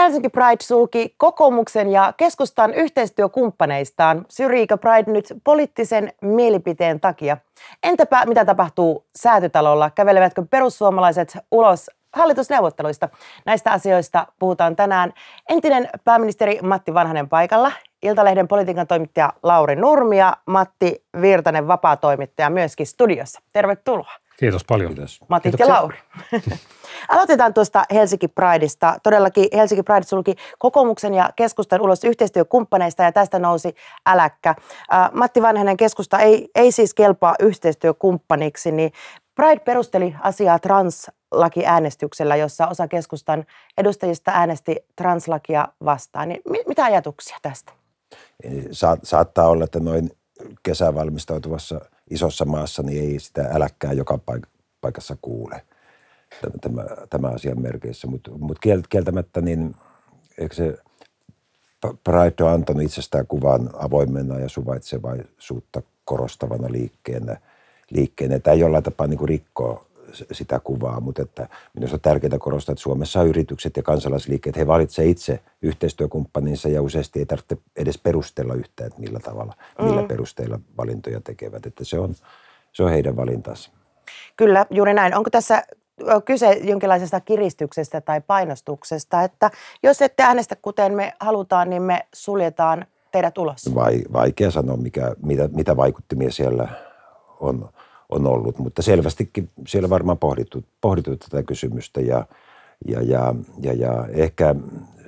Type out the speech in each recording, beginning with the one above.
Helsinki Pride sulki kokoomuksen ja keskustan yhteistyökumppaneistaan Syriika Pride nyt poliittisen mielipiteen takia. Entäpä mitä tapahtuu säätytalolla? Kävelevätkö perussuomalaiset ulos hallitusneuvotteluista? Näistä asioista puhutaan tänään. Entinen pääministeri Matti Vanhanen paikalla, Iltalehden politiikan toimittaja Lauri Nurmi ja Matti Virtanen vapaa-toimittaja myöskin studiossa. Tervetuloa. Kiitos paljon. Kiitos. Matit Kiitoksia. ja Lauri. Aloitetaan tuosta Helsinki Prideista. Todellakin Helsinki Pride sulki kokoomuksen ja keskustan ulos yhteistyökumppaneista ja tästä nousi äläkkä. Matti Vanhanen keskusta ei, ei siis kelpaa yhteistyökumppaniksi, niin Pride perusteli asiaa translakiäänestyksellä, jossa osa keskustan edustajista äänesti translakia vastaan. Niin mitä ajatuksia tästä? Sa- saattaa olla, että noin kesään valmistautuvassa – isossa maassa, niin ei sitä äläkkää joka paikassa kuule tämä, tämä asian merkeissä. Mutta mut kieltämättä niin eikö se Pride on antanut itsestään kuvan avoimena ja suvaitsevaisuutta korostavana liikkeenä. liikkeenä. Tämä jollain tapaa niin rikkoo sitä kuvaa, mutta että minusta on tärkeää korostaa, että Suomessa yritykset ja kansalaisliikkeet, he valitsevat itse yhteistyökumppaninsa ja useasti ei tarvitse edes perustella yhtään, että millä tavalla, millä mm. perusteilla valintoja tekevät, että se on, se on heidän valintansa. Kyllä, juuri näin. Onko tässä kyse jonkinlaisesta kiristyksestä tai painostuksesta, että jos ette äänestä kuten me halutaan, niin me suljetaan teidät ulos? Vai, vaikea sanoa, mikä, mitä, mitä vaikuttimia siellä on on ollut. Mutta selvästikin siellä varmaan pohdittu, pohdittu tätä kysymystä ja, ja, ja, ja, ja ehkä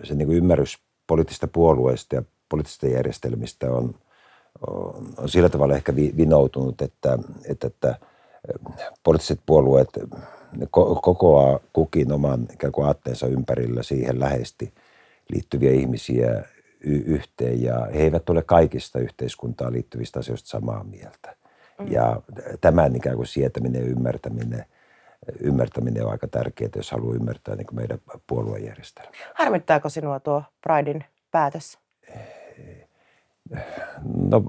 se niin kuin ymmärrys poliittisista puolueista ja poliittisista järjestelmistä on, on, on sillä tavalla ehkä vinoutunut, että, että, että eh, poliittiset puolueet ne ko- kokoaa kukin oman ikään kuin aatteensa ympärillä siihen läheisesti liittyviä ihmisiä yhteen ja he eivät ole kaikista yhteiskuntaan liittyvistä asioista samaa mieltä. Mm. Ja tämän ikään kuin sietäminen ja ymmärtäminen, ymmärtäminen on aika tärkeää, jos haluaa ymmärtää niin kuin meidän puoluejärjestelmää. Harmittaako sinua tuo Pridein päätös? No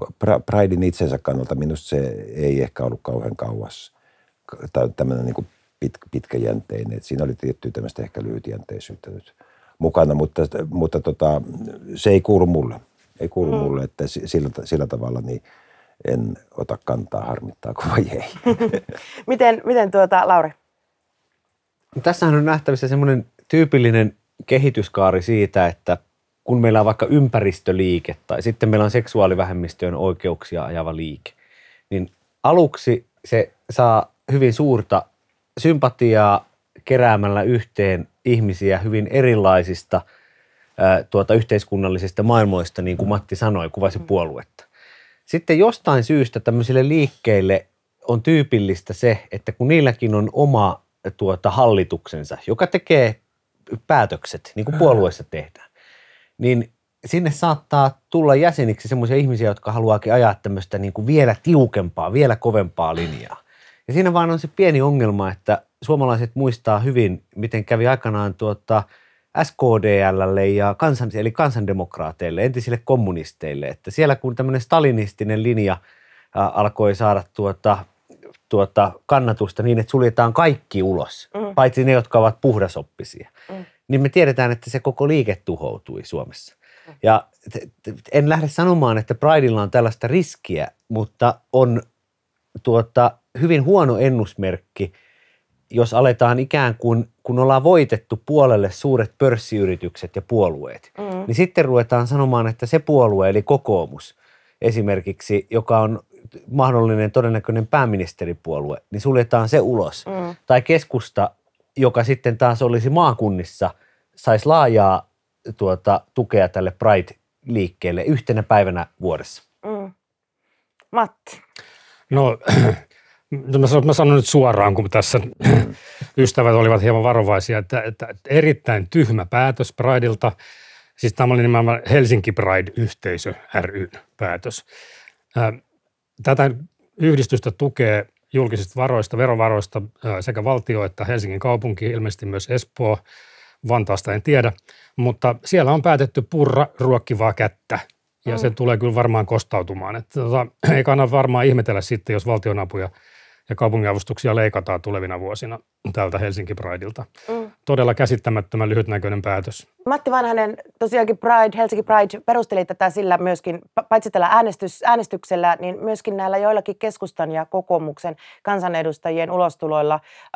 Pridein itsensä kannalta minusta se ei ehkä ollut kauhean kauas. Tämä tämmöinen niin kuin pit, pitkäjänteinen. että siinä oli tiettyä tämmöistä ehkä lyhytjänteisyyttä nyt mukana, mutta, mutta tota, se ei kuulu mulle. Ei kuulu mm. mulle, että sillä, sillä tavalla niin – en ota kantaa, harmittaako vai ei. miten miten tuota, Lauri? Tässähän on nähtävissä semmoinen tyypillinen kehityskaari siitä, että kun meillä on vaikka ympäristöliike tai sitten meillä on seksuaalivähemmistöjen oikeuksia ajava liike, niin aluksi se saa hyvin suurta sympatiaa keräämällä yhteen ihmisiä hyvin erilaisista ää, tuota, yhteiskunnallisista maailmoista, niin kuin Matti sanoi, kuvasi mm. puoluetta. Sitten jostain syystä tämmöisille liikkeille on tyypillistä se, että kun niilläkin on oma tuota, hallituksensa, joka tekee päätökset, niin kuin puolueessa tehdään, niin sinne saattaa tulla jäseniksi semmoisia ihmisiä, jotka haluaakin ajaa tämmöistä niin kuin vielä tiukempaa, vielä kovempaa linjaa. Ja siinä vaan on se pieni ongelma, että suomalaiset muistaa hyvin, miten kävi aikanaan tuota, – SKDLlle ja kansan, eli kansandemokraateille, entisille kommunisteille. Että siellä kun tämmöinen stalinistinen linja alkoi saada tuota, tuota kannatusta niin, että suljetaan kaikki ulos, mm. paitsi ne, jotka ovat puhdasoppisia, mm. niin me tiedetään, että se koko liike tuhoutui Suomessa. Mm. Ja en lähde sanomaan, että Prideilla on tällaista riskiä, mutta on tuota, hyvin huono ennusmerkki – jos aletaan ikään kuin, kun ollaan voitettu puolelle suuret pörssiyritykset ja puolueet, mm. niin sitten ruvetaan sanomaan, että se puolue eli kokoomus esimerkiksi, joka on mahdollinen todennäköinen pääministeripuolue, niin suljetaan se ulos. Mm. Tai keskusta, joka sitten taas olisi maakunnissa, saisi laajaa tuota, tukea tälle Pride-liikkeelle yhtenä päivänä vuodessa. Mm. Matti. No No mä sanon nyt suoraan, kun tässä ystävät olivat hieman varovaisia, että, että erittäin tyhmä päätös Prideilta. Siis tämä oli nimenomaan Helsinki Pride-yhteisö ryn päätös. Tätä yhdistystä tukee julkisista varoista, verovaroista sekä valtio että Helsingin kaupunki, ilmeisesti myös Espoo. Vantaasta en tiedä, mutta siellä on päätetty purra ruokkivaa kättä ja mm. se tulee kyllä varmaan kostautumaan. Että, tota, ei kannata varmaan ihmetellä sitten, jos valtionapuja – ja kaupunginavustuksia leikataan tulevina vuosina täältä Helsinki Prideilta. Mm. Todella käsittämättömän lyhytnäköinen päätös. Matti Vanhanen, tosiaankin Pride, Helsinki Pride perusteli tätä sillä myöskin, paitsi tällä äänestys, äänestyksellä, niin myöskin näillä joillakin keskustan ja kokoomuksen kansanedustajien ulostuloilla äh,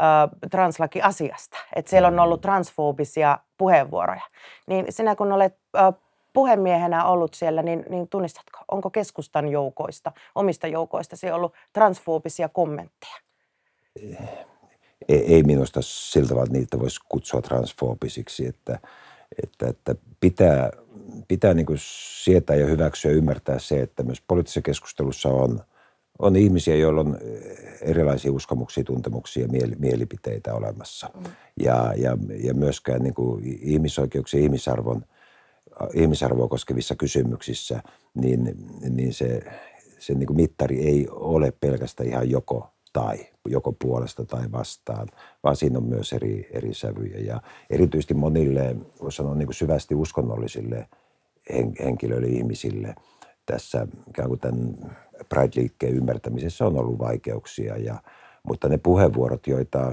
translaki asiasta. Että siellä on ollut transfoobisia puheenvuoroja. Niin sinä kun olet äh, puhemiehenä ollut siellä, niin, niin tunnistatko, onko keskustan joukoista, omista joukoista, siellä ollut transfoobisia kommentteja? Ei, eh, ei minusta siltä tavalla, että niitä voisi kutsua transfoobisiksi, että, että, että pitää, pitää niin kuin sietää ja hyväksyä ja ymmärtää se, että myös poliittisessa keskustelussa on, on ihmisiä, joilla on eh, erilaisia uskomuksia, tuntemuksia ja mielipiteitä olemassa. Mm. Ja, ja, ja myöskään niin kuin ihmisoikeuksien, ihmisarvon – ihmisarvoa koskevissa kysymyksissä, niin, niin se, se niin kuin mittari ei ole pelkästään ihan joko tai, joko puolesta tai vastaan, vaan siinä on myös eri, eri sävyjä. Ja erityisesti monille, voisi sanoa niin kuin syvästi uskonnollisille henkilöille, ihmisille tässä ikään kuin tämän Pride-liikkeen ymmärtämisessä on ollut vaikeuksia ja – mutta ne puheenvuorot, joita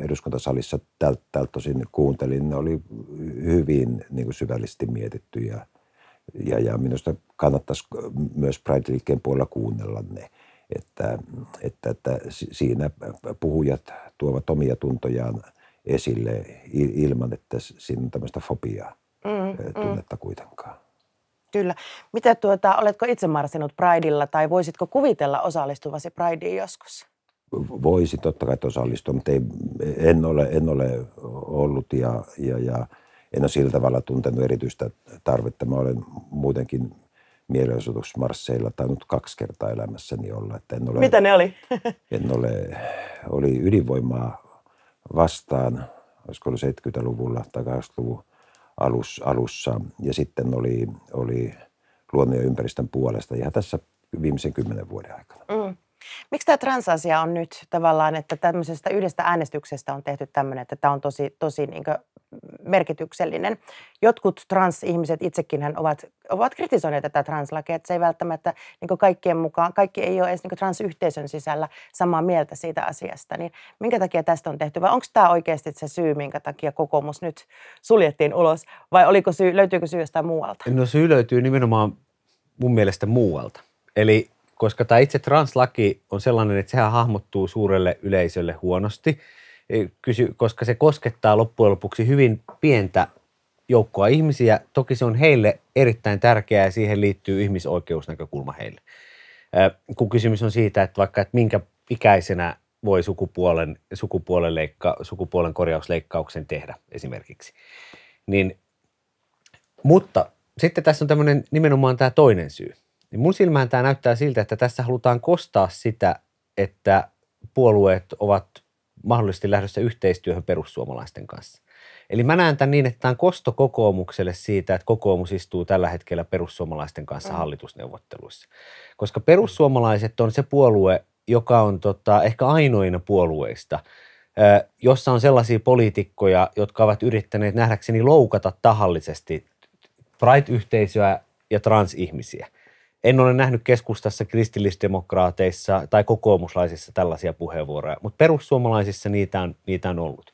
eduskuntasalissa tältä tält tosin kuuntelin, ne oli hyvin niin kuin syvällisesti mietittyjä. Ja, ja minusta kannattaisi myös Pride-liikkeen puolella kuunnella ne, että, että, että siinä puhujat tuovat omia tuntojaan esille ilman, että siinä on tämmöistä fobiaa mm, eh, mm. tunnetta mm. kuitenkaan. Kyllä. Mitä tuota, oletko itse marssinut Prideilla tai voisitko kuvitella osallistuvasi Prideen joskus? voisi totta kai osallistua, mutta ei, en, ole, en ole ollut ja, ja, ja en ole sillä tavalla tuntenut erityistä tarvetta. Mä olen muutenkin mielenosoitusmarsseilla tainnut kaksi kertaa elämässäni olla. Että en ole, Mitä ne oli? en ole, oli ydinvoimaa vastaan, olisiko ollut 70-luvulla tai 80-luvun alus, alussa, ja sitten oli, oli luonnon ja ympäristön puolesta ihan tässä viimeisen kymmenen vuoden aikana. Mm. Miksi tämä transasia on nyt tavallaan, että tämmöisestä yhdestä äänestyksestä on tehty tämmöinen, että tämä on tosi, tosi niin merkityksellinen. Jotkut transihmiset itsekin ovat, ovat kritisoineet tätä translakea, että se ei välttämättä niin kaikkien mukaan, kaikki ei ole edes niin transyhteisön sisällä samaa mieltä siitä asiasta. Niin minkä takia tästä on tehty vai onko tämä oikeasti se syy, minkä takia kokoomus nyt suljettiin ulos vai oliko syy, löytyykö syy jostain muualta? No syy löytyy nimenomaan mun mielestä muualta. Eli koska tämä itse translaki on sellainen, että sehän hahmottuu suurelle yleisölle huonosti, e, koska se koskettaa loppujen lopuksi hyvin pientä joukkoa ihmisiä. Toki se on heille erittäin tärkeää ja siihen liittyy ihmisoikeusnäkökulma heille. Kun kysymys on siitä, että vaikka että minkä ikäisenä voi sukupuolen, sukupuolen, leikka, sukupuolen korjausleikkauksen tehdä esimerkiksi. Niin, mutta sitten tässä on tämmöinen nimenomaan tämä toinen syy – niin mun silmään tämä näyttää siltä, että tässä halutaan kostaa sitä, että puolueet ovat mahdollisesti lähdössä yhteistyöhön perussuomalaisten kanssa. Eli mä näen tämän niin, että tämä on kosto kokoomukselle siitä, että kokoomus istuu tällä hetkellä perussuomalaisten kanssa mm. hallitusneuvotteluissa. Koska perussuomalaiset on se puolue, joka on tota, ehkä ainoina puolueista, jossa on sellaisia poliitikkoja, jotka ovat yrittäneet nähdäkseni loukata tahallisesti Pride-yhteisöä ja transihmisiä. En ole nähnyt keskustassa, kristillisdemokraateissa tai kokoomuslaisissa tällaisia puheenvuoroja, mutta perussuomalaisissa niitä on, niitä on ollut.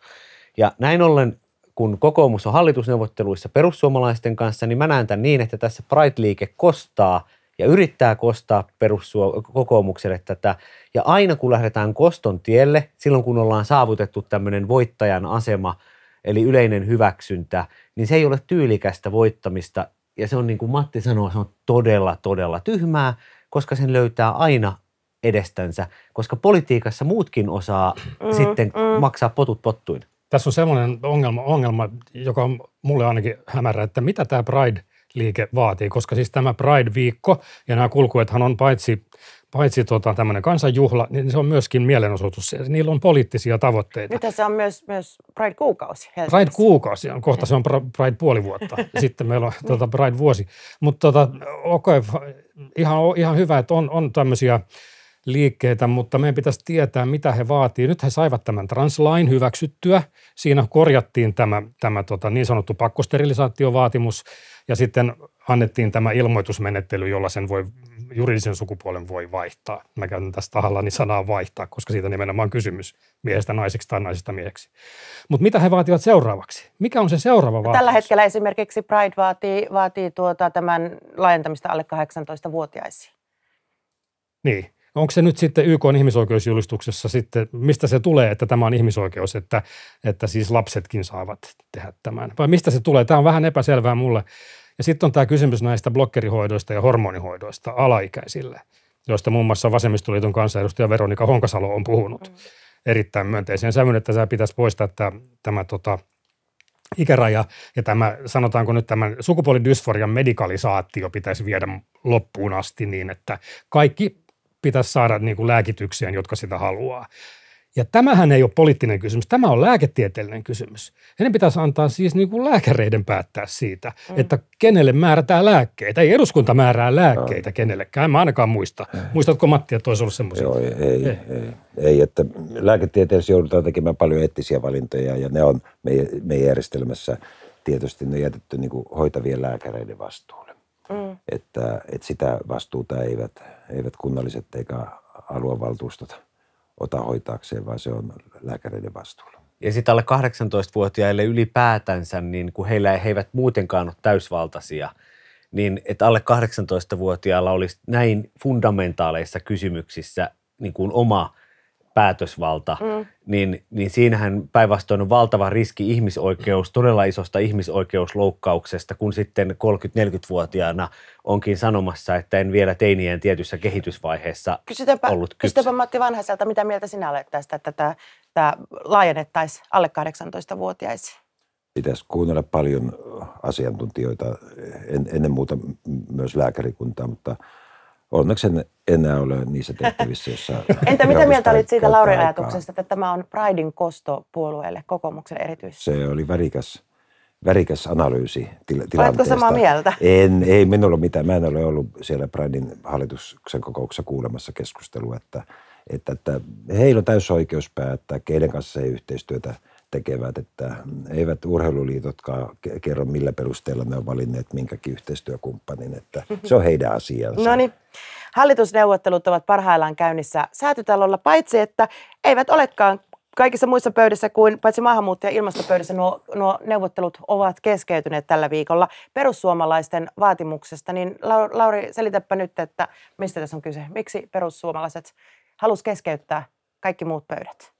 Ja näin ollen, kun kokoomus on hallitusneuvotteluissa perussuomalaisten kanssa, niin mä näen tämän niin, että tässä Pride-liike kostaa ja yrittää kostaa perussuo- kokoomukselle tätä. Ja aina kun lähdetään koston tielle, silloin kun ollaan saavutettu tämmöinen voittajan asema, eli yleinen hyväksyntä, niin se ei ole tyylikästä voittamista ja se on niin kuin Matti sanoo, se on todella, todella tyhmää, koska sen löytää aina edestänsä, koska politiikassa muutkin osaa mm, sitten mm. maksaa potut pottuin. Tässä on sellainen ongelma, ongelma, joka on mulle ainakin hämärä, että mitä tämä Pride – liike vaatii, koska siis tämä Pride-viikko ja nämä kulkuethan on paitsi paitsi tota, tämmöinen kansanjuhla, niin se on myöskin mielenosoitus. Niillä on poliittisia tavoitteita. Nyt se on myös, myös Pride-kuukausi. Pride-kuukausi on, kohta se on Pride puoli vuotta. Sitten meillä on tota, Pride-vuosi. Mutta tota, okay, ihan, ihan hyvä, että on, on tämmöisiä liikkeitä, mutta meidän pitäisi tietää, mitä he vaatii. Nyt he saivat tämän translain hyväksyttyä. Siinä korjattiin tämä, tämä tota, niin sanottu pakkosterilisaatiovaatimus ja sitten annettiin tämä ilmoitusmenettely, jolla sen voi, juridisen sukupuolen voi vaihtaa. Mä käytän tässä tahallani sanaa vaihtaa, koska siitä nimenomaan kysymys miehestä naiseksi tai naisesta mieheksi. Mutta mitä he vaativat seuraavaksi? Mikä on se seuraava vaatimus? Tällä hetkellä esimerkiksi Pride vaatii, vaatii tuota, tämän laajentamista alle 18-vuotiaisiin. Niin, No onko se nyt sitten YK on ihmisoikeusjulistuksessa sitten, mistä se tulee, että tämä on ihmisoikeus, että, että siis lapsetkin saavat tehdä tämän? Vai mistä se tulee? Tämä on vähän epäselvää mulle. Ja sitten on tämä kysymys näistä blokkerihoidoista ja hormonihoidoista alaikäisille, joista muun muassa Vasemmistoliiton kansanedustaja Veronika Honkasalo on puhunut mm. erittäin myönteiseen sävyyn, että tämä pitäisi poistaa tämä, tämä tota, ikäraja ja tämä, sanotaanko nyt tämän sukupuolidysforian medikalisaatio pitäisi viedä loppuun asti niin, että kaikki pitäisi saada niin kuin lääkitykseen, jotka sitä haluaa. Ja tämähän ei ole poliittinen kysymys, tämä on lääketieteellinen kysymys. Heidän pitäisi antaa siis niin kuin lääkäreiden päättää siitä, mm. että kenelle määrätään lääkkeitä. Ei eduskunta määrää lääkkeitä mm. kenellekään, en mä ainakaan muista. Ei. Muistatko Matti, että olisi ollut semmoisia? Joo, ei, ei, ei. ei. ei että lääketieteessä joudutaan tekemään paljon eettisiä valintoja ja ne on meidän, meidän järjestelmässä tietysti ne jätetty niin kuin hoitavien lääkäreiden vastuulle mm. että, että sitä vastuuta eivät, eivät kunnalliset eikä aluevaltuustot ota hoitaakseen, vaan se on lääkäreiden vastuulla. Ja sitten alle 18-vuotiaille ylipäätänsä, niin kun heillä, he eivät muutenkaan ole täysvaltaisia, niin että alle 18-vuotiaalla olisi näin fundamentaaleissa kysymyksissä niin kuin oma – päätösvalta, mm. niin, niin siinähän päinvastoin on valtava riski ihmisoikeus, todella isosta ihmisoikeusloukkauksesta, kun sitten 30-40-vuotiaana onkin sanomassa, että en vielä teinien tietyssä kehitysvaiheessa kysytäpä, ollut kypsä. Kysytäpä Matti Vanhaselta, mitä mieltä sinä olet tästä, että tämä, tämä laajennettaisiin alle 18-vuotiaisiin? Pitäisi kuunnella paljon asiantuntijoita, en, ennen muuta myös lääkärikuntaa, mutta – onneksi en enää ole niissä tehtävissä, jossa... Entä mitä mieltä olit siitä Laurin ajatuksesta, että tämä on Pridein kosto puolueelle, kokoomuksen erityisesti? Se oli värikäs, värikäs analyysi til- tilanteesta. Oletko samaa mieltä? En, ei minulla mitään. Mä en ole ollut siellä Pridein hallituksen kokouksessa kuulemassa keskustelua, että, että, että heillä on täysi oikeus päättää, keiden kanssa ei yhteistyötä – tekevät, että eivät urheiluliitotkaan kerro millä perusteella ne on valinneet minkäkin yhteistyökumppanin, että se on heidän asiansa. No niin. Hallitusneuvottelut ovat parhaillaan käynnissä säätytalolla, paitsi että eivät olekaan kaikissa muissa pöydissä kuin paitsi maahanmuuttaja- ja ilmastopöydissä nuo, nuo neuvottelut ovat keskeytyneet tällä viikolla perussuomalaisten vaatimuksesta. Niin Lauri, selitäpä nyt, että mistä tässä on kyse. Miksi perussuomalaiset halus keskeyttää kaikki muut pöydät?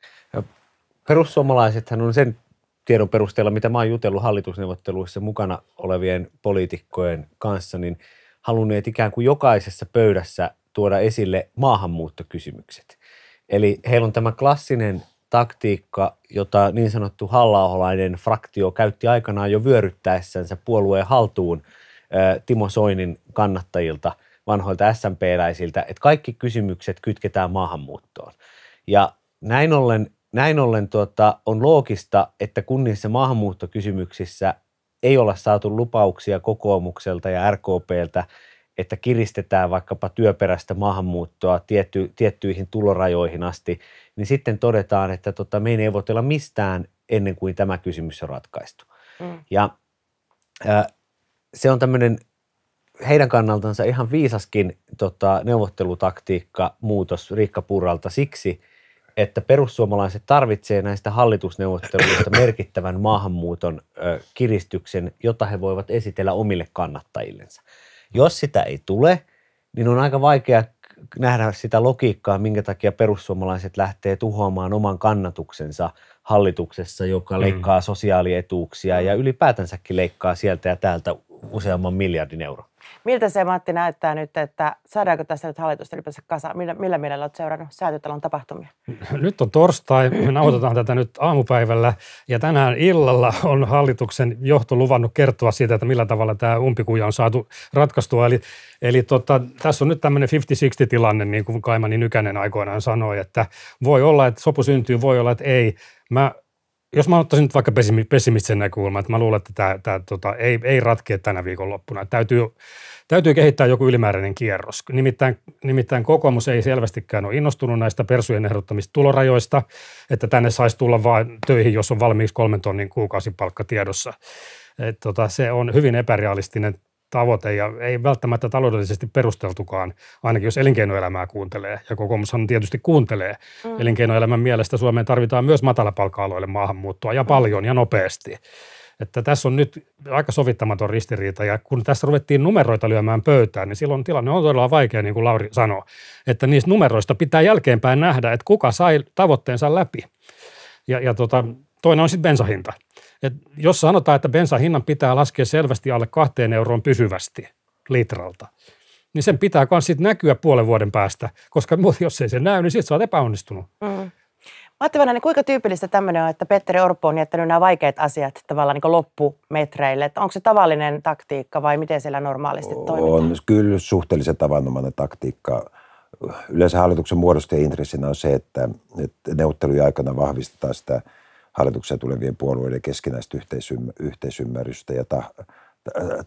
Perussuomalaisethan on sen tiedon perusteella, mitä mä oon jutellut hallitusneuvotteluissa mukana olevien poliitikkojen kanssa, niin halunneet ikään kuin jokaisessa pöydässä tuoda esille maahanmuuttokysymykset. Eli heillä on tämä klassinen taktiikka, jota niin sanottu hallaoholainen fraktio käytti aikanaan jo vyöryttäessänsä puolueen haltuun Timo Soinin kannattajilta, vanhoilta SMP-läisiltä, että kaikki kysymykset kytketään maahanmuuttoon. Ja näin ollen näin ollen tuota, on loogista, että kunnissa maahanmuuttokysymyksissä ei olla saatu lupauksia kokoomukselta ja RKPltä, että kiristetään vaikkapa työperäistä maahanmuuttoa tietty, tiettyihin tulorajoihin asti, niin sitten todetaan, että tota, me ei neuvotella mistään ennen kuin tämä kysymys on ratkaistu. Mm. Ja äh, se on tämmöinen heidän kannaltansa ihan viisaskin tota, neuvottelutaktiikka muutos Riikka Purralta siksi – että perussuomalaiset tarvitsee näistä hallitusneuvotteluista merkittävän maahanmuuton ö, kiristyksen, jota he voivat esitellä omille kannattajillensa. Jos sitä ei tule, niin on aika vaikea nähdä sitä logiikkaa, minkä takia perussuomalaiset lähtee tuhoamaan oman kannatuksensa hallituksessa, joka mm. leikkaa mm. sosiaalietuuksia ja ylipäätänsäkin leikkaa sieltä ja täältä useamman miljardin euron. Miltä se Matti näyttää nyt, että saadaanko tässä nyt hallitusta ylipäänsä kasaan? Millä, millä mielellä olet seurannut säätytalon tapahtumia? Nyt on torstai, me nauhoitetaan tätä nyt aamupäivällä ja tänään illalla on hallituksen johto luvannut kertoa siitä, että millä tavalla tämä umpikuja on saatu ratkaistua. Eli, eli tota, tässä on nyt tämmöinen 50-60 tilanne, niin kuin Kaimani niin Nykänen aikoinaan sanoi, että voi olla, että sopu syntyy, voi olla, että ei. Mä jos mä ottaisin nyt vaikka pessimistisen näkökulman, että mä luulen, että tämä, tämä tota, ei, ei ratkea tänä viikonloppuna. Täytyy, täytyy kehittää joku ylimääräinen kierros. Nimittäin, nimittäin kokoomus ei selvästikään ole innostunut näistä persujen ehdottamista tulorajoista, että tänne saisi tulla vain töihin, jos on valmiiksi kolmen tonnin kuukausipalkka tiedossa. Et tota, se on hyvin epärealistinen tavoite ja ei välttämättä taloudellisesti perusteltukaan, ainakin jos elinkeinoelämää kuuntelee, ja kokoomushan tietysti kuuntelee. Mm. Elinkeinoelämän mielestä Suomeen tarvitaan myös matalapalkka-aloille maahanmuuttoa ja paljon ja nopeasti. Että tässä on nyt aika sovittamaton ristiriita ja kun tässä ruvettiin numeroita lyömään pöytään, niin silloin tilanne on todella vaikea, niin kuin Lauri sanoi, että niistä numeroista pitää jälkeenpäin nähdä, että kuka sai tavoitteensa läpi. Ja, ja tota, toinen on sitten bensahinta. Et jos sanotaan, että bensan hinnan pitää laskea selvästi alle kahteen euroon pysyvästi litralta, niin sen pitää myös sit näkyä puolen vuoden päästä, koska jos ei se näy, niin sitten sä oot epäonnistunut. Mm. Matti Vanhanen, niin kuinka tyypillistä tämmöinen on, että Petteri Orpo on jättänyt nämä vaikeat asiat tavallaan niin loppumetreille? Että onko se tavallinen taktiikka vai miten siellä normaalisti toimitaan? On kyllä suhteellisen tavanomainen taktiikka. Yleensä hallituksen muodostajien intressinä on se, että, että neuvottelujen aikana vahvistetaan sitä – hallituksen tulevien puolueiden keskinäistä yhteisymmärrystä ja äh,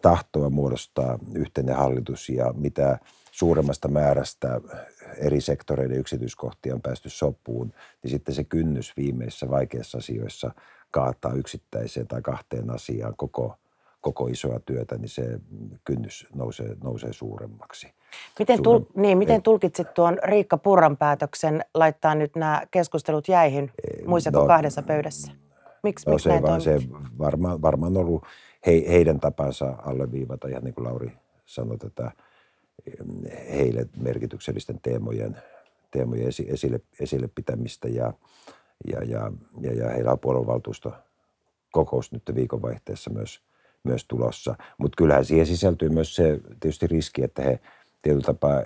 tahtoa muodostaa yhteinen hallitus ja mitä suuremmasta määrästä eri sektoreiden yksityiskohtia on päästy sopuun, niin sitten se kynnys viimeisissä vaikeissa asioissa kaataa yksittäiseen tai kahteen asiaan koko, koko isoa työtä, niin se kynnys nousee, nousee suuremmaksi. Miten, tul- niin, miten tulkitsit tuon Riikka Purran päätöksen laittaa nyt nämä keskustelut jäihin muissa no, kahdessa pöydässä? Miks, no, miksi se, se varmaan, varmaan on ollut he, heidän tapansa alleviivata, ihan niin kuin Lauri sanoi, tätä heille merkityksellisten teemojen, teemojen esi, esille, esille pitämistä ja, ja, ja, ja, ja heillä on puoluevaltuusto kokous nyt viikonvaihteessa myös, myös tulossa. Mutta kyllähän siihen sisältyy myös se tietysti riski, että he – tietyllä tapaa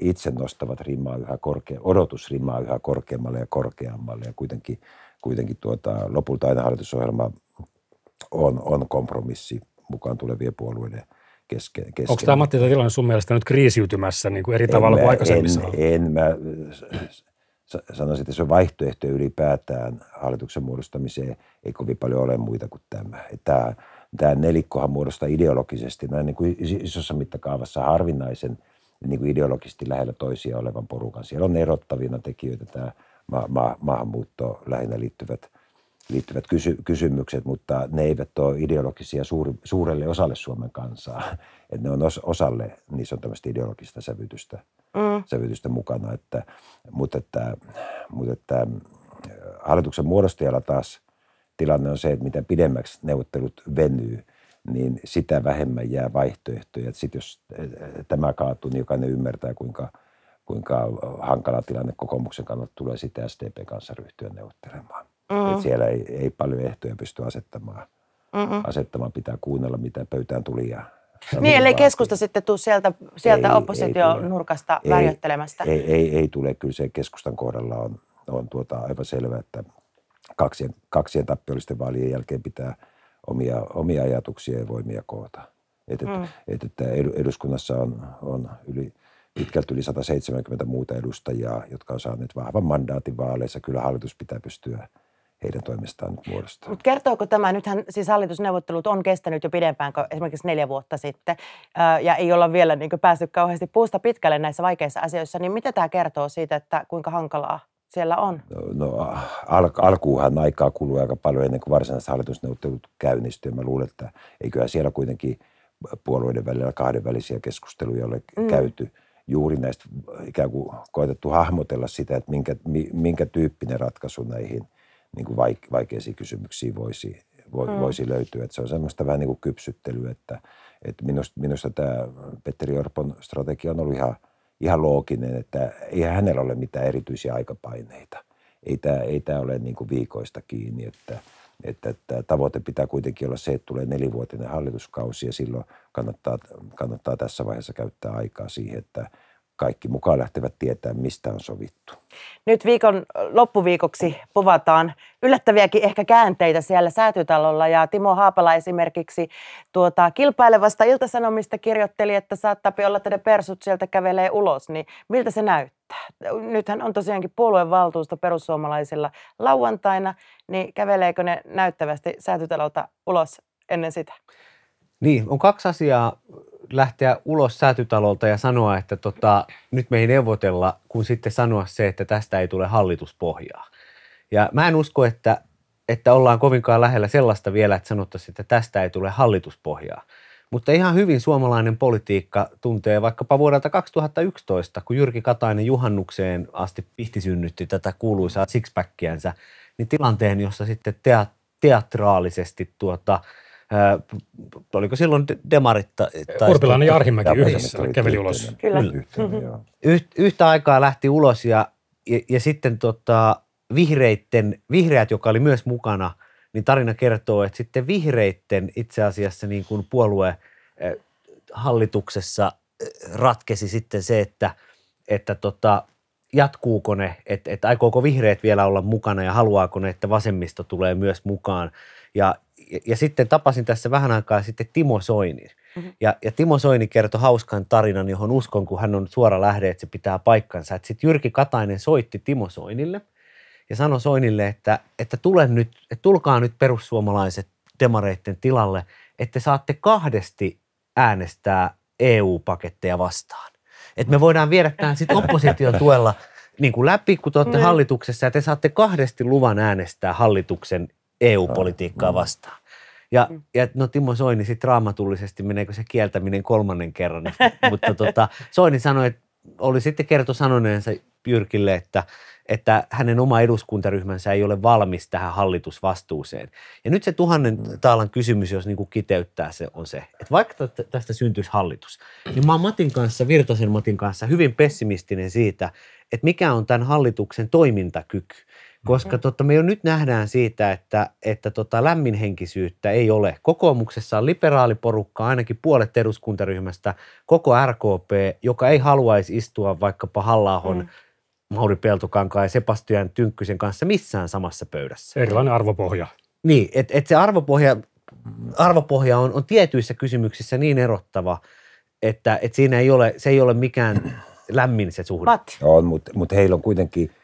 itse nostavat rimaa yhä korkea, odotusrimaa yhä korkeammalle ja korkeammalle. Ja kuitenkin, kuitenkin tuota, lopulta aina hallitusohjelma on, on kompromissi mukaan tulevien puolueiden kesken. kesken. Onko tämä Matti tämä tilanne sun mielestä nyt kriisiytymässä niin kuin eri en tavalla mä, kuin aikaisemmissa? En, en mä sanoisin, että se vaihtoehto ylipäätään hallituksen muodostamiseen ei kovin paljon ole muita kuin tämä. Tämä tämä nelikkohan muodostaa ideologisesti näin niin kuin isossa mittakaavassa harvinaisen niin kuin ideologisesti lähellä toisia olevan porukan. Siellä on erottavina tekijöitä tämä ma- ma- maahanmuutto lähinnä liittyvät, liittyvät kysy- kysymykset, mutta ne eivät ole ideologisia suur- suurelle osalle Suomen kansaa. Et ne on os- osalle, niissä on tämmöistä ideologista sävytystä, mm. sävytystä mukana. Että, mutta, että, mutta että hallituksen muodostajalla taas – tilanne on se, että mitä pidemmäksi neuvottelut venyy, niin sitä vähemmän jää vaihtoehtoja. Sitten jos tämä kaatuu, niin jokainen ymmärtää, kuinka, kuinka hankala tilanne kokoomuksen kannalta tulee sitä SDP kanssa ryhtyä neuvottelemaan. Mm. Et siellä ei, ei paljon ehtoja pysty asettamaan. Mm-mm. Asettamaan pitää kuunnella, mitä pöytään tuli ja niin, ellei keskusta sitten tule sieltä, sieltä ei, opposition ei nurkasta ei, Ei, ei, ei tule. Kyllä se keskustan kohdalla on, on tuota aivan selvää, että kaksien, kaksien tappiollisten vaalien jälkeen pitää omia, omia ajatuksia ja voimia koota. Et, mm. et, että eduskunnassa on, on yli, pitkälti yli 170 muuta edustajaa, jotka on saaneet vahvan mandaatin vaaleissa. Kyllä hallitus pitää pystyä heidän toimestaan nyt muodostaa. Mutta kertooko tämä, nythän siis hallitusneuvottelut on kestänyt jo pidempään kuin esimerkiksi neljä vuotta sitten, ja ei olla vielä niin päässyt kauheasti puusta pitkälle näissä vaikeissa asioissa, niin mitä tämä kertoo siitä, että kuinka hankalaa siellä on? No, no al- alkuuhan aikaa kuluu aika paljon ennen kuin varsinaiset hallitusneuvottelut käynnistyy. Mä luulen, että eiköhän siellä kuitenkin puolueiden välillä kahdenvälisiä keskusteluja ole mm. käyty juuri näistä ikään kuin koetettu hahmotella sitä, että minkä, minkä tyyppinen ratkaisu näihin niin kuin vaike- vaikeisiin kysymyksiin voisi, vo, mm. voisi löytyä. Että se on semmoista vähän niin kuin kypsyttelyä, että, että minusta, minusta tämä Petteri Orpon strategia on ollut ihan – ihan looginen, että ei hänellä ole mitään erityisiä aikapaineita. Ei tämä, ei tämä ole niin kuin viikoista kiinni, että, että, että tavoite pitää kuitenkin olla se, että tulee nelivuotinen hallituskausi ja silloin kannattaa, kannattaa tässä vaiheessa käyttää aikaa siihen, että – kaikki mukaan lähtevät tietää, mistä on sovittu. Nyt viikon loppuviikoksi povataan yllättäviäkin ehkä käänteitä siellä säätytalolla ja Timo Haapala esimerkiksi tuota, kilpailevasta iltasanomista kirjoitteli, että saattaa olla teidän persut sieltä kävelee ulos, niin miltä se näyttää? Nythän on tosiaankin puoluevaltuusto perussuomalaisilla lauantaina, niin käveleekö ne näyttävästi säätytalolta ulos ennen sitä? Niin, on kaksi asiaa, lähteä ulos säätytalolta ja sanoa, että tota, nyt me ei neuvotella, kun sitten sanoa se, että tästä ei tule hallituspohjaa. Ja mä en usko, että, että ollaan kovinkaan lähellä sellaista vielä, että sanottaisiin, että tästä ei tule hallituspohjaa. Mutta ihan hyvin suomalainen politiikka tuntee vaikkapa vuodelta 2011, kun Jyrki Katainen juhannukseen asti pihtisynnytti tätä kuuluisaa sixpackiänsä, niin tilanteen, jossa sitten teat- teatraalisesti tuota, oliko silloin demarit? Urpilainen ja Arhimäki yhdessä käveli ulos. Kyllä. Yht, yhtä aikaa lähti ulos ja, ja, ja sitten tota, vihreitten, vihreät, joka oli myös mukana, niin tarina kertoo, että sitten vihreitten itse asiassa niin kuin puolue hallituksessa ratkesi sitten se, että, että tota, jatkuuko ne, että, että aikooko vihreät vielä olla mukana ja haluaako ne, että vasemmisto tulee myös mukaan. Ja ja, ja sitten tapasin tässä vähän aikaa sitten Timo Soinin. Mm-hmm. Ja, ja Timo Soini kertoi hauskan tarinan, johon uskon, kun hän on suora lähde, että se pitää paikkansa. Sitten Jyrki Katainen soitti Timo Soinille ja sanoi Soinille, että, että, tule nyt, että tulkaa nyt perussuomalaiset demareiden tilalle, että saatte kahdesti äänestää EU-paketteja vastaan. Että me voidaan viedä tämän sitten opposition tuella niin kuin läpi, kun te olette mm. hallituksessa ja te saatte kahdesti luvan äänestää hallituksen EU-politiikkaa mm. vastaan. Ja, mm. ja no Timo Soini sitten raamatullisesti, meneekö se kieltäminen kolmannen kerran, mutta tota, Soini sanoi, että oli sitten kerto sanoneensa Jyrkille, että, että hänen oma eduskuntaryhmänsä ei ole valmis tähän hallitusvastuuseen. Ja nyt se tuhannen mm. taalan kysymys, jos niinku kiteyttää se, on se, että vaikka tästä syntyisi hallitus, niin mä oon Matin kanssa, Virtasen Matin kanssa hyvin pessimistinen siitä, että mikä on tämän hallituksen toimintakyky koska tota, me jo nyt nähdään siitä, että, että tota, lämminhenkisyyttä ei ole. Kokoomuksessa on liberaaliporukka, ainakin puolet eduskuntaryhmästä, koko RKP, joka ei haluaisi istua vaikkapa Hallaahon mm. Mauri Peltokankaan ja Sebastian Tynkkysen kanssa missään samassa pöydässä. Erilainen arvopohja. Niin, että et se arvopohja, arvopohja on, on tietyissä kysymyksissä niin erottava, että et siinä ei ole, se ei ole mikään lämmin se suhde. But. On, mutta mut heillä on kuitenkin –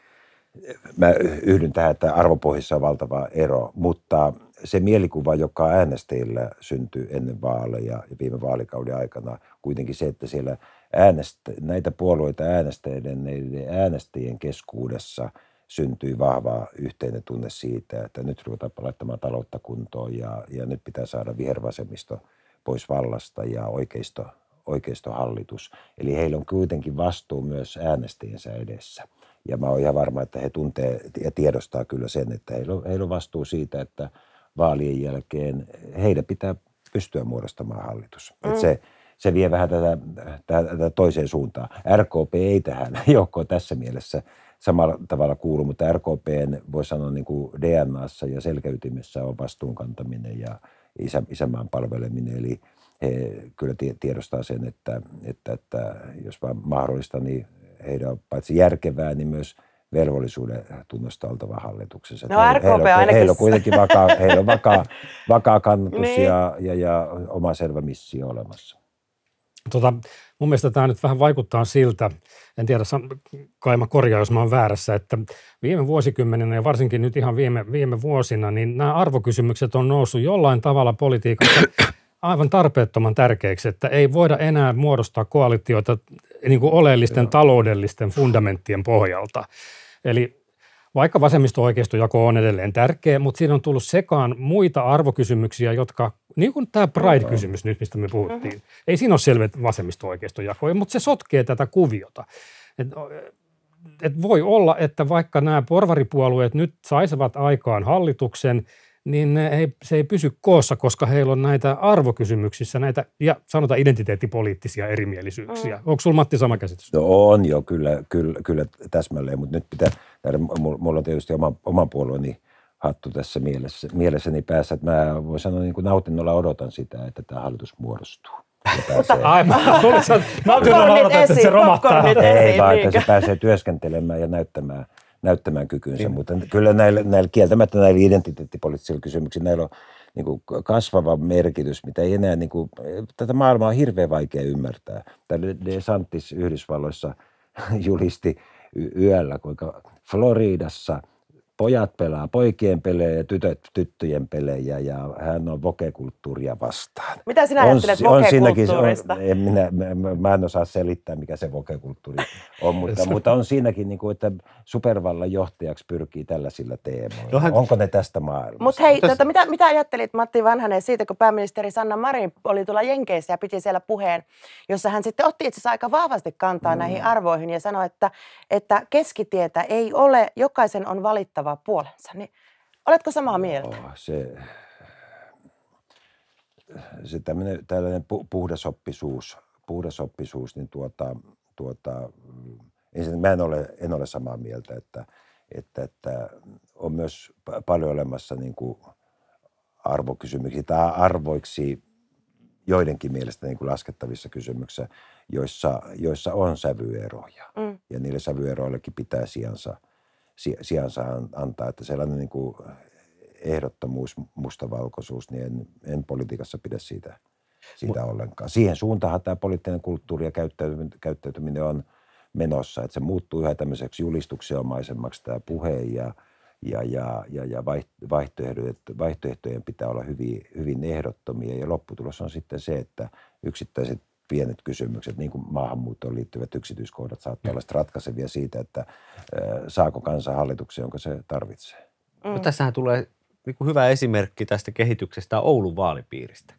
mä yhdyn tähän, että arvopohjissa on valtava ero, mutta se mielikuva, joka äänestäjillä syntyi ennen vaaleja ja viime vaalikauden aikana, kuitenkin se, että siellä äänestä, näitä puolueita äänestäjien, äänestäjien keskuudessa syntyi vahva yhteinen tunne siitä, että nyt ruvetaan laittamaan taloutta kuntoon ja, ja nyt pitää saada vihervasemmisto pois vallasta ja oikeisto, oikeistohallitus. Eli heillä on kuitenkin vastuu myös äänestäjensä edessä. Ja mä oon ihan varma, että he tuntee ja tiedostaa kyllä sen, että heillä on, heillä on vastuu siitä, että vaalien jälkeen heidän pitää pystyä muodostamaan hallitus. Mm. Et se, se vie vähän tätä, tätä, tätä toiseen suuntaan. RKP ei tähän joukkoon tässä mielessä samalla tavalla kuulu, mutta RKPn voi sanoa niin kuin DNAssa ja selkäytimessä on vastuunkantaminen ja isä, isämaan palveleminen. Eli he kyllä tiedostaa sen, että, että, että jos vaan mahdollista, niin heidän on paitsi järkevää, niin myös velvollisuuden tunnosta oltava hallituksessa. No RKP heillä, ainakin. Heillä on kuitenkin vakaa, heillä on vakaa, vakaa kannatus niin. ja, ja, ja oma selvä missio olemassa. Tota, mun mielestä tämä nyt vähän vaikuttaa siltä, en tiedä, mä korjaan, jos mä oon väärässä, että viime vuosikymmeninä ja varsinkin nyt ihan viime, viime vuosina, niin nämä arvokysymykset on noussut jollain tavalla politiikassa aivan tarpeettoman tärkeiksi, että ei voida enää muodostaa koalitioita eh, niin kuin oleellisten Joo. taloudellisten fundamenttien pohjalta. Eli vaikka vasemmisto-oikeistojako on edelleen tärkeä, mutta siinä on tullut sekaan muita arvokysymyksiä, jotka, niin kuin tämä Pride-kysymys nyt, mistä me puhuttiin, mm-hmm. ei siinä ole selvä vasemmisto oikeistojako mutta se sotkee tätä kuviota. Et, et voi olla, että vaikka nämä porvaripuolueet nyt saisivat aikaan hallituksen – niin ne ei, se ei pysy koossa, koska heillä on näitä arvokysymyksissä näitä, ja sanotaan identiteettipoliittisia erimielisyyksiä. Mm. Onko sulla Matti sama käsitys? No on jo, kyllä, kyllä, kyllä täsmälleen, mutta nyt pitää, mulla on tietysti oma, oma puolueeni hattu tässä mielessä, mielessäni päässä, että mä voin sanoa niin kuin nautinnolla odotan sitä, että tämä hallitus muodostuu. Aivan. Nautinnolla odotan, että se romahtaa. Ei, vaan että se pääsee työskentelemään ja näyttämään – näyttämään kykynsä, niin. mutta kyllä näillä, näillä kieltämättä näillä identiteettipoliittisilla kysymyksillä näillä on niin kuin kasvava merkitys, mitä ei enää, niin kuin, tätä maailmaa on hirveän vaikea ymmärtää. Tämä DeSantis Yhdysvalloissa julisti yöllä, kuinka Floridassa – pojat pelaa poikien pelejä ja tytöt tyttöjen pelejä ja hän on vokekulttuuria vastaan. Mitä sinä on, ajattelet On siinäkin, on, en minä, mä, mä en osaa selittää, mikä se vokekulttuuri on, mutta, mutta on siinäkin, niin kuin, että supervallan johtajaksi pyrkii tällaisilla teemoilla. hän... Onko ne tästä maailmasta? Mutta hei, Täs... Tota, mitä, mitä ajattelit Matti Vanhanen siitä, kun pääministeri Sanna Marin oli tuolla Jenkeissä ja piti siellä puheen, jossa hän sitten otti itse aika vahvasti kantaa mm. näihin arvoihin ja sanoi, että, että keskitietä ei ole, jokaisen on valittava kannattava puolensa. Niin oletko samaa mieltä? Oh, se, se tämmönen, tällainen puhdasoppisuus, puhdasoppisuus niin tuota, tuota, mm, ensin mä en ole, en ole samaa mieltä, että, että, että on myös paljon olemassa niin kuin arvokysymyksiä tai arvoiksi joidenkin mielestä niin kuin laskettavissa kysymyksissä, joissa, joissa on sävyeroja. Mm. Ja niille sävyeroillekin pitää sijansa – sijansa antaa, että sellainen niin kuin ehdottomuus, mustavalkoisuus, niin en, en politiikassa pidä siitä, siitä Mut. ollenkaan. Siihen suuntaan tämä poliittinen kulttuuri ja käyttäytyminen, on menossa, että se muuttuu yhä tämmöiseksi julistuksenomaisemmaksi tämä puhe ja, ja, ja, ja, ja vaihtoehdot, vaihtoehtojen pitää olla hyvin, hyvin ehdottomia ja lopputulos on sitten se, että yksittäiset pienet kysymykset, niin kuin maahanmuuttoon liittyvät yksityiskohdat, saattaa olla ratkaisevia siitä, että saako kansa hallituksen, jonka se tarvitsee. Mm. No, tässähän tulee niin kuin hyvä esimerkki tästä kehityksestä Oulun vaalipiiristä.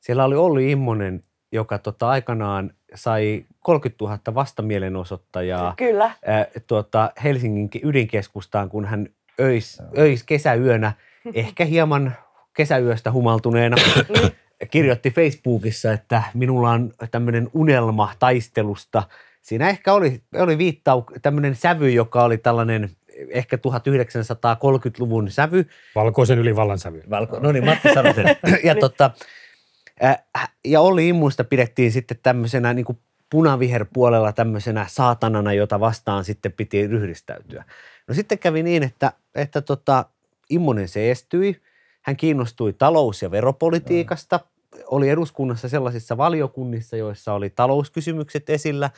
Siellä oli Olli Immonen, joka tota aikanaan sai 30 000 vastamielenosoittajaa Kyllä. Ää, tuota, Helsingin ydinkeskustaan, kun hän öis, öis kesäyönä, ehkä hieman kesäyöstä humaltuneena, mm kirjoitti Facebookissa, että minulla on tämmöinen unelma taistelusta. Siinä ehkä oli, oli viittau, tämmöinen sävy, joka oli tällainen ehkä 1930-luvun sävy. Valkoisen ylivallan sävy. Valko, no niin, Matti sanoi sen. Niin. ja, tota, äh, ja oli Immuista pidettiin sitten tämmöisenä niin kuin punaviherpuolella tämmöisenä saatanana, jota vastaan sitten piti ryhdistäytyä. No sitten kävi niin, että, että tota, se seestyi – hän kiinnostui talous- ja veropolitiikasta, oli eduskunnassa sellaisissa valiokunnissa, joissa oli talouskysymykset esillä,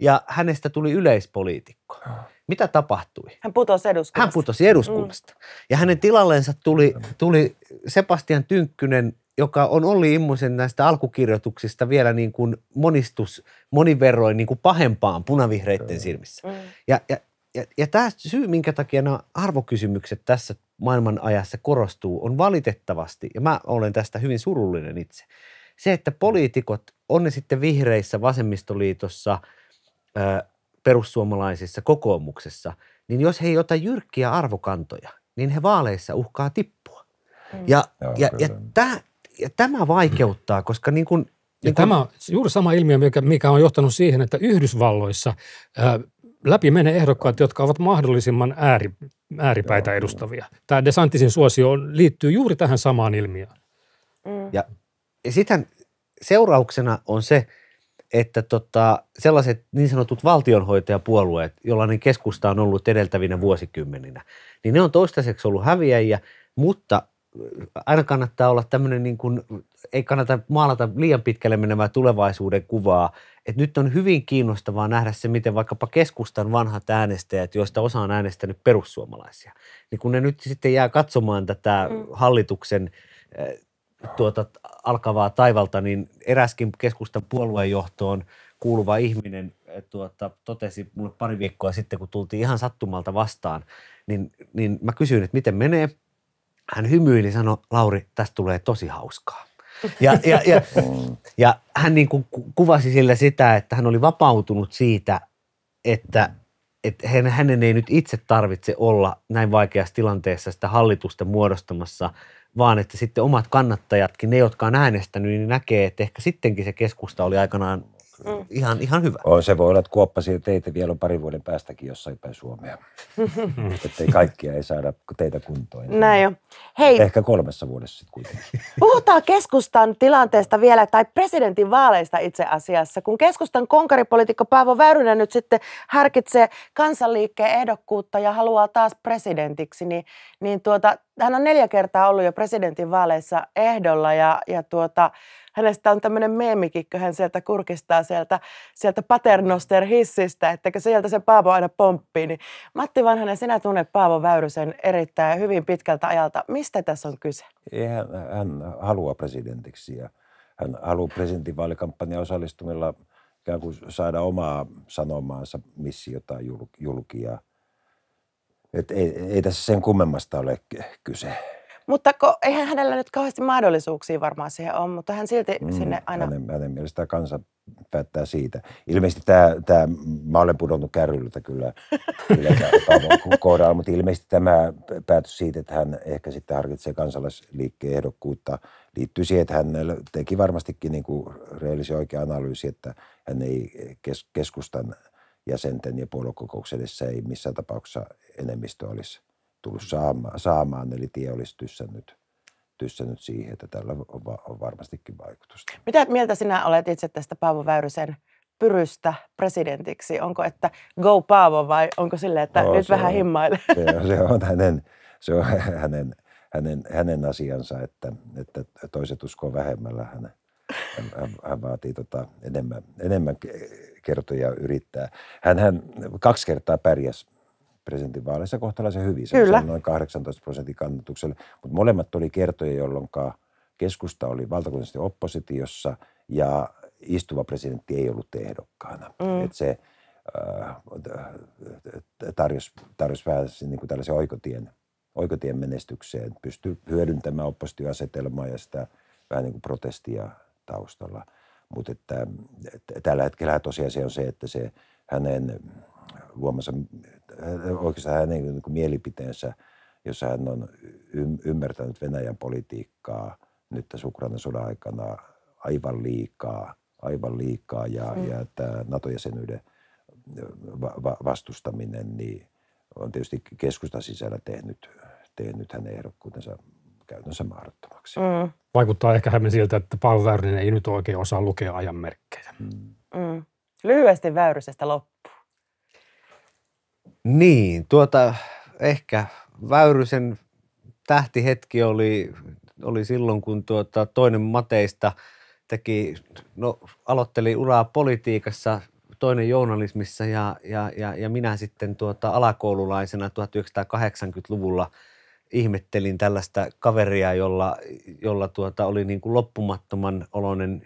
ja hänestä tuli yleispoliitikko. Ah. Mitä tapahtui? Hän putosi eduskunnasta. Hän putosi eduskunnasta. Mm. Ja hänen tilallensa tuli, tuli Sebastian Tynkkynen, joka on Olli Immosen näistä alkukirjoituksista vielä niin kuin monistus moniverroin niin kuin pahempaan punavihreiden silmissä. Mm. Ja, ja, ja, ja tämä syy, minkä takia nämä arvokysymykset tässä maailman ajassa korostuu, on valitettavasti, ja mä olen tästä hyvin surullinen itse, se, että poliitikot, on ne sitten vihreissä, vasemmistoliitossa, perussuomalaisissa, kokoomuksessa, niin jos he ei ota jyrkkiä arvokantoja, niin he vaaleissa uhkaa tippua. Mm. Ja, Joo, ja, ja, ja tämä vaikeuttaa, koska niin kuin – ja niin kun... tämä on juuri sama ilmiö, mikä, mikä on johtanut siihen, että Yhdysvalloissa ää, läpi menee ehdokkaat, jotka ovat mahdollisimman ääri, ääripäitä Joo, edustavia. Tämä DeSantisin suosio on, liittyy juuri tähän samaan ilmiöön. Mm. Ja, ja sitten seurauksena on se, että tota, sellaiset niin sanotut valtionhoitajapuolueet, jollainen keskusta on ollut edeltävinä vuosikymmeninä, niin ne on toistaiseksi ollut häviäjiä, mutta aina kannattaa olla tämmöinen, niin kuin, ei kannata maalata liian pitkälle menevää tulevaisuuden kuvaa. Et nyt on hyvin kiinnostavaa nähdä se, miten vaikkapa keskustan vanhat äänestäjät, joista osa on äänestänyt perussuomalaisia, niin kun ne nyt sitten jää katsomaan tätä mm. hallituksen eh, tuota, alkavaa taivalta, niin eräskin keskustan puoluejohtoon kuuluva ihminen eh, tuota, totesi mulle pari viikkoa sitten, kun tultiin ihan sattumalta vastaan, niin, niin mä kysyin, että miten menee – hän hymyili ja sanoi, Lauri, tästä tulee tosi hauskaa. Ja, ja, ja, ja hän niin kuin kuvasi sillä sitä, että hän oli vapautunut siitä, että, että hänen ei nyt itse tarvitse olla näin vaikeassa tilanteessa sitä hallitusta muodostamassa, vaan että sitten omat kannattajatkin, ne jotka on äänestänyt, niin näkee, että ehkä sittenkin se keskusta oli aikanaan Mm. Ihan, ihan hyvä. On, se voi olla, että kuoppa siellä teitä vielä on pari vuoden päästäkin jossain päin Suomea. että ei kaikkia ei saada teitä kuntoon. Näin jo. Hei. Ehkä kolmessa vuodessa sitten kuitenkin. Puhutaan keskustan tilanteesta vielä, tai presidentin vaaleista itse asiassa. Kun keskustan konkaripolitiikko Paavo Väyrynen nyt sitten harkitsee kansanliikkeen ehdokkuutta ja haluaa taas presidentiksi, niin, niin tuota, hän on neljä kertaa ollut jo presidentin vaaleissa ehdolla ja, ja tuota, hänestä on tämmöinen meemikin, kun hän sieltä kurkistaa sieltä, sieltä paternoster hissistä, että sieltä se Paavo aina pomppii. Niin Matti Vanhanen, sinä tunnet Paavo Väyrysen erittäin hyvin pitkältä ajalta. Mistä tässä on kyse? Hän, hän haluaa presidentiksi ja hän haluaa presidentinvaalikampanjan osallistumilla ikään kuin saada omaa sanomaansa missiota julkia et ei, ei tässä sen kummemmasta ole kyse. Mutta ko, eihän hänellä nyt kauheasti mahdollisuuksia varmaan siihen on, mutta hän silti mm, sinne aina... Hänen, hänen mielestään kansa päättää siitä. Ilmeisesti tämä, tämä mä olen pudonnut kärryltä kyllä, kyllä kohdalla, mutta ilmeisesti tämä päätös siitä, että hän ehkä sitten harkitsee kansalaisliikkeen ehdokkuutta, liittyy siihen, että hän teki varmastikin niin kuin reellisen oikea analyysi, että hän ei kes, keskustan jäsenten ja puoluekokouksen edessä ei missään tapauksessa enemmistö olisi tullut saamaan, saamaan eli tie olisi tyssännyt, tyssännyt siihen, että tällä on, va- on varmastikin vaikutusta. Mitä mieltä sinä olet itse tästä Paavo Väyrysen pyrystä presidentiksi? Onko, että go Paavo vai onko sille, että no, nyt vähän himmaile? Se on, se on hänen, se on hänen, hänen, hänen asiansa, että, että toiset uskoo vähemmällä hän, hän, hän vaatii tota enemmän, enemmän kertoja yrittää. Hän, hän kaksi kertaa pärjäsi presidentinvaaleissa kohtalaisen hyvin. Kyllä. noin 18 prosentin kannatuksella. Mutta molemmat oli kertoja, jolloin keskusta oli valtakunnallisesti oppositiossa ja istuva presidentti ei ollut ehdokkaana. Mm. Et se äh, tarjosi tarjos vähän niin kuin tällaisen oikotien, oikotien menestykseen. Pystyi hyödyntämään oppositioasetelmaa ja sitä vähän niin kuin protestia taustalla. Mutta tällä hetkellä tosiasia on se, että se hänen luomassa, oikeastaan hänen niin kuin mielipiteensä, jossa hän on ymmärtänyt Venäjän politiikkaa nyt tässä Ukrainan sodan aikana aivan liikaa, aivan liikaa ja, mm. ja tämä NATO-jäsenyyden va- vastustaminen niin on tietysti keskustan sisällä tehnyt, tehnyt hänen ehdokkuutensa käytännössä mahdottomaksi. Mm. Vaikuttaa ehkä hieman siltä, että Paavo Väyrynen ei nyt oikein osaa lukea ajan merkkejä. Mm. Mm. Lyhyesti Väyrysestä loppuun. Niin, tuota ehkä Väyrysen tähtihetki oli, oli silloin, kun tuota, toinen Mateista teki, no, aloitteli uraa politiikassa, toinen journalismissa ja, ja, ja, ja minä sitten tuota, alakoululaisena 1980-luvulla ihmettelin tällaista kaveria, jolla, jolla tuota, oli niin kuin loppumattoman oloinen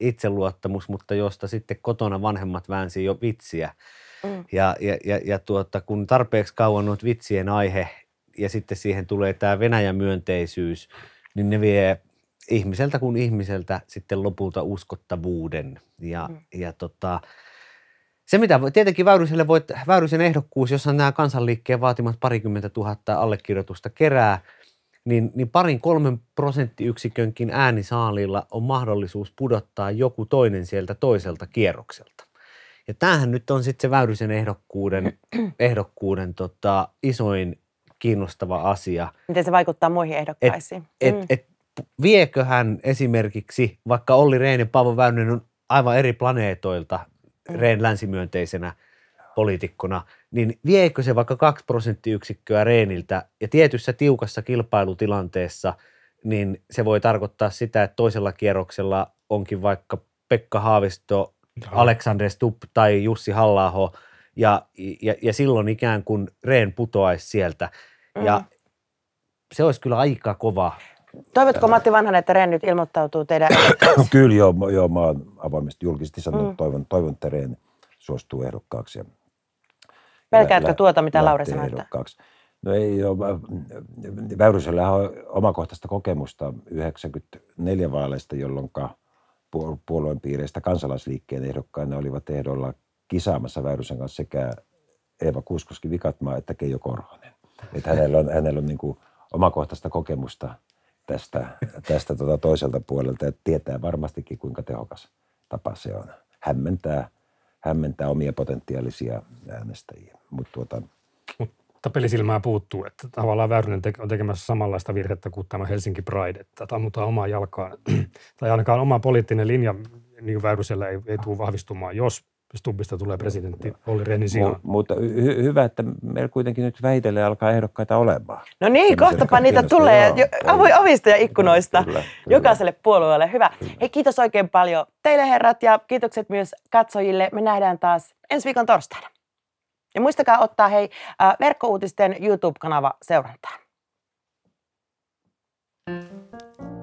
itseluottamus, mutta josta sitten kotona vanhemmat väänsi jo vitsiä. Mm. Ja, ja, ja, ja tuota, kun tarpeeksi kauan on vitsien aihe ja sitten siihen tulee tämä Venäjän myönteisyys, niin ne vie ihmiseltä kuin ihmiseltä sitten lopulta uskottavuuden. Ja, mm. ja tota, se, mitä tietenkin Väyryselle voit, Väyrysen ehdokkuus, jossa nämä kansanliikkeen vaatimat parikymmentä tuhatta allekirjoitusta kerää, niin, niin parin kolmen prosenttiyksikönkin äänisaalilla on mahdollisuus pudottaa joku toinen sieltä toiselta kierrokselta. Ja tämähän nyt on sitten se Väyrysen ehdokkuuden, ehdokkuuden tota, isoin kiinnostava asia. Miten se vaikuttaa muihin ehdokkaisiin. Et, et, mm. et, viekö hän esimerkiksi, vaikka Olli Rehn ja Paavo Väyrynen on aivan eri planeetoilta mm. Rehn länsimyönteisenä poliitikkona, niin viekö se vaikka kaksi prosenttiyksikköä reeniltä ja tietyssä tiukassa kilpailutilanteessa, niin se voi tarkoittaa sitä, että toisella kierroksella onkin vaikka Pekka Haavisto Aleksandre Stupp tai Jussi Hallaho ja, ja, ja silloin ikään kuin Reen putoaisi sieltä. Mm. Ja se olisi kyllä aika kova. Toivotko Matti Vanhanen, että Reen nyt ilmoittautuu teidän? kyllä joo, joo mä oon avoimesti julkisesti sanonut, mm. toivon, toivon, että Reen suostuu ehdokkaaksi. Ja Pelkäätkö lä- tuota, mitä Lauri sanoi? Ehdokkaaksi. No ei ole. Väyrysellä on omakohtaista kokemusta 94 vaaleista, jolloin puolueen piireistä kansalaisliikkeen ehdokkaina olivat ehdolla kisaamassa Väyrysen kanssa sekä Eeva Kuuskoski Vikatmaa että Keijo Korhonen. Että hänellä on, hänellä on niin kuin omakohtaista kokemusta tästä, tästä tuota toiselta puolelta ja tietää varmastikin kuinka tehokas tapa se on. Hämmentää, hämmentää omia potentiaalisia äänestäjiä. Mutta tuota, mutta pelisilmää puuttuu, että tavallaan Väyrynen on tekemässä samanlaista virhettä kuin tämä Helsinki Pride, että tammutaan omaa jalkaan. tai ainakaan oma poliittinen linja niin Väyrysellä ei, ei tule vahvistumaan, jos Stubbista tulee presidentti Olli Rehnin sijaan. Mut, mutta hy- hyvä, että meillä kuitenkin nyt väitelle alkaa ehdokkaita olemaan. No niin, kohtapa niitä tulee avoin ovista ja ikkunoista kyllä, kyllä. jokaiselle puolueelle. Hyvä. Kyllä. Hei, kiitos oikein paljon teille herrat ja kiitokset myös katsojille. Me nähdään taas ensi viikon torstaina. Ja muistakaa ottaa hei verkkouutisten YouTube-kanava seurantaan. Thank you.